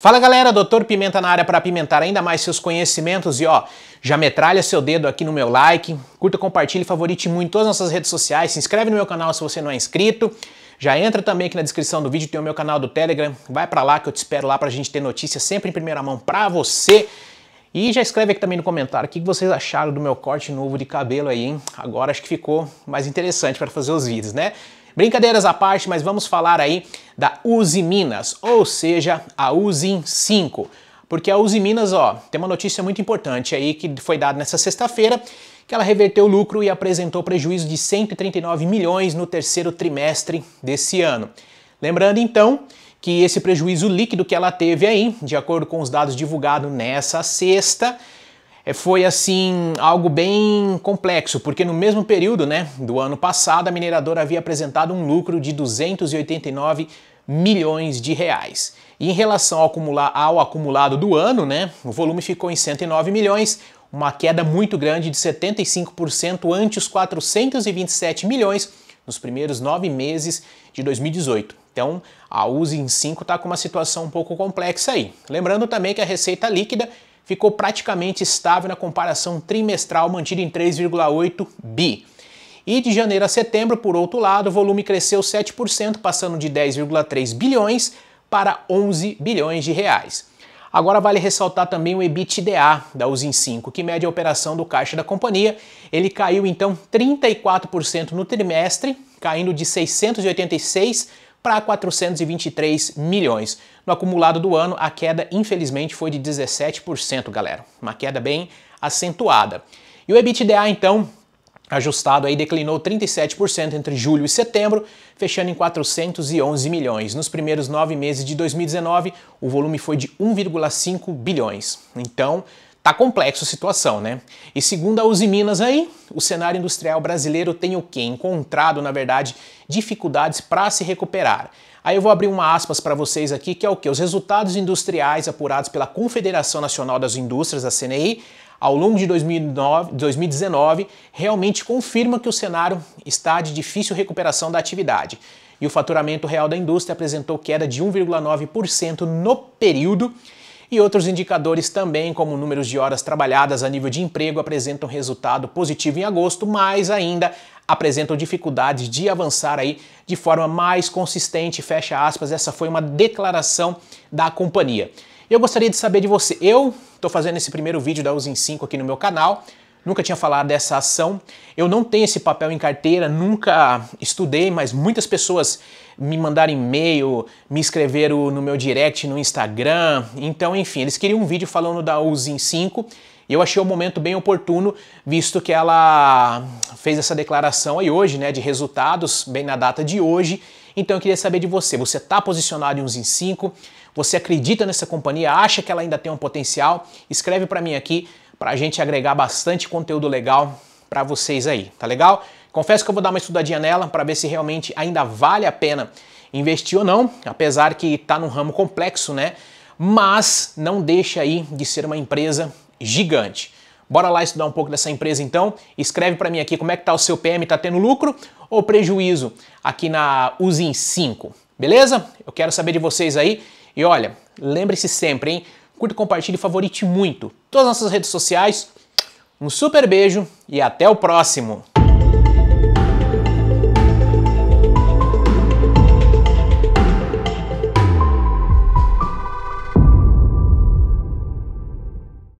Fala galera, Doutor Pimenta na área para pimentar ainda mais seus conhecimentos e ó, já metralha seu dedo aqui no meu like, curta, compartilhe, favorite muito todas as nossas redes sociais, se inscreve no meu canal se você não é inscrito, já entra também aqui na descrição do vídeo, tem o meu canal do Telegram, vai para lá que eu te espero lá pra gente ter notícias sempre em primeira mão pra você. E já escreve aqui também no comentário o que vocês acharam do meu corte novo de cabelo aí, hein? Agora acho que ficou mais interessante para fazer os vídeos, né? Brincadeiras à parte, mas vamos falar aí da Uzi Minas, ou seja, a Uzi 5. Porque a Uzi Minas, ó, tem uma notícia muito importante aí que foi dada nessa sexta-feira, que ela reverteu o lucro e apresentou prejuízo de 139 milhões no terceiro trimestre desse ano. Lembrando então que esse prejuízo líquido que ela teve aí, de acordo com os dados divulgados nessa sexta, é, foi assim algo bem complexo, porque no mesmo período né, do ano passado a mineradora havia apresentado um lucro de 289 milhões de reais. E em relação ao, ao acumulado do ano, né, o volume ficou em 109 milhões, uma queda muito grande de 75% ante os 427 milhões nos primeiros nove meses de 2018. Então, a Using 5 está com uma situação um pouco complexa aí. Lembrando também que a receita líquida ficou praticamente estável na comparação trimestral, mantida em 3,8 bi. E de janeiro a setembro, por outro lado, o volume cresceu 7%, passando de 10,3 bilhões para 11 bilhões de reais. Agora vale ressaltar também o EBITDA da Usin 5, que mede a operação do caixa da companhia. Ele caiu então 34% no trimestre, caindo de 686 para 423 milhões. No acumulado do ano, a queda infelizmente foi de 17%, galera. Uma queda bem acentuada. E o EBITDA, então, ajustado aí declinou 37% entre julho e setembro, fechando em 411 milhões. Nos primeiros nove meses de 2019, o volume foi de 1,5 bilhões. Então, Tá complexo a situação, né? E segundo a Uzi Minas aí, o cenário industrial brasileiro tem o que Encontrado, na verdade, dificuldades para se recuperar. Aí eu vou abrir uma aspas para vocês aqui, que é o que? Os resultados industriais apurados pela Confederação Nacional das Indústrias, a CNI, ao longo de 2009, 2019, realmente confirma que o cenário está de difícil recuperação da atividade. E o faturamento real da indústria apresentou queda de 1,9% no período e outros indicadores também, como números de horas trabalhadas a nível de emprego, apresentam resultado positivo em agosto, mas ainda apresentam dificuldades de avançar aí de forma mais consistente, fecha aspas, essa foi uma declaração da companhia. Eu gostaria de saber de você. Eu estou fazendo esse primeiro vídeo da Usin 5 aqui no meu canal nunca tinha falado dessa ação. Eu não tenho esse papel em carteira, nunca estudei, mas muitas pessoas me mandaram e-mail, me escreveram no meu direct no Instagram. Então, enfim, eles queriam um vídeo falando da Usin 5 e eu achei o momento bem oportuno, visto que ela fez essa declaração aí hoje, né, de resultados, bem na data de hoje. Então eu queria saber de você, você está posicionado em usin 5? Você acredita nessa companhia? Acha que ela ainda tem um potencial? Escreve para mim aqui para a gente agregar bastante conteúdo legal para vocês aí, tá legal? Confesso que eu vou dar uma estudadinha nela para ver se realmente ainda vale a pena investir ou não, apesar que está num ramo complexo, né? Mas não deixa aí de ser uma empresa gigante. Bora lá estudar um pouco dessa empresa então. Escreve para mim aqui como é que tá o seu PM, tá tendo lucro ou prejuízo aqui na Usin 5, beleza? Eu quero saber de vocês aí. E olha, lembre-se sempre, hein? curta, compartilhe e favorite muito. Todas as nossas redes sociais. Um super beijo e até o próximo!